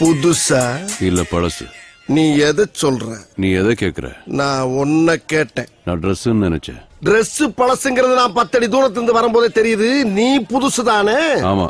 புதுசா இல்ல பழசு நீ எதை சொல்ற நீ எதை கேக்குற நான் ஒன்ன கேட்டேன் நான் ட்ரெஸ் நினைச்சேன் ட்ரெஸ் பழசுங்கிறது நான் பத்தடி தூரத்துல இருந்து வரும்போதே தெரியுது நீ புதுசு தானே ஆமா